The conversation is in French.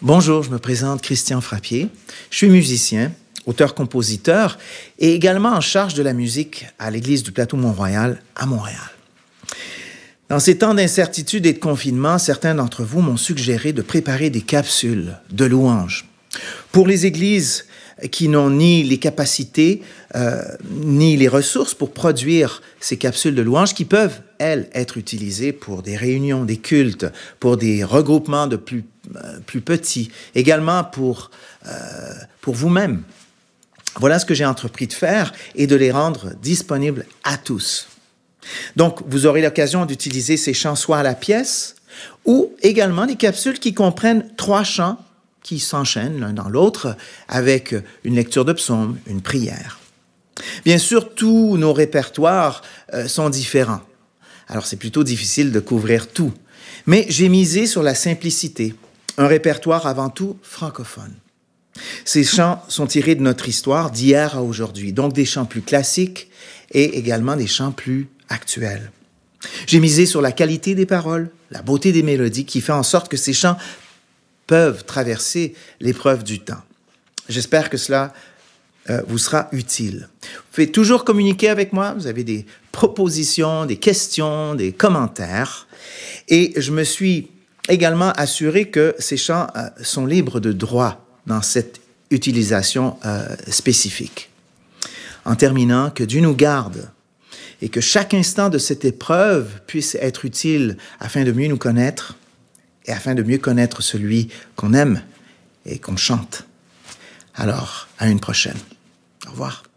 Bonjour, je me présente Christian Frappier. Je suis musicien, auteur-compositeur et également en charge de la musique à l'église du Plateau Mont-Royal à Montréal. Dans ces temps d'incertitude et de confinement, certains d'entre vous m'ont suggéré de préparer des capsules de louanges pour les églises qui n'ont ni les capacités euh, ni les ressources pour produire ces capsules de louanges qui peuvent, elles, être utilisées pour des réunions, des cultes, pour des regroupements de plus, euh, plus petits, également pour, euh, pour vous-même. Voilà ce que j'ai entrepris de faire et de les rendre disponibles à tous. Donc, vous aurez l'occasion d'utiliser ces chants soit à la pièce ou également des capsules qui comprennent trois chants qui s'enchaînent l'un dans l'autre avec une lecture de psaume, une prière. Bien sûr, tous nos répertoires euh, sont différents. Alors c'est plutôt difficile de couvrir tout. Mais j'ai misé sur la simplicité, un répertoire avant tout francophone. Ces chants sont tirés de notre histoire d'hier à aujourd'hui, donc des chants plus classiques et également des chants plus actuels. J'ai misé sur la qualité des paroles, la beauté des mélodies qui fait en sorte que ces chants peuvent traverser l'épreuve du temps. J'espère que cela euh, vous sera utile. Vous pouvez toujours communiquer avec moi, vous avez des propositions, des questions, des commentaires. Et je me suis également assuré que ces chants euh, sont libres de droit dans cette utilisation euh, spécifique. En terminant, que Dieu nous garde et que chaque instant de cette épreuve puisse être utile afin de mieux nous connaître et afin de mieux connaître celui qu'on aime et qu'on chante. Alors, à une prochaine. Au revoir.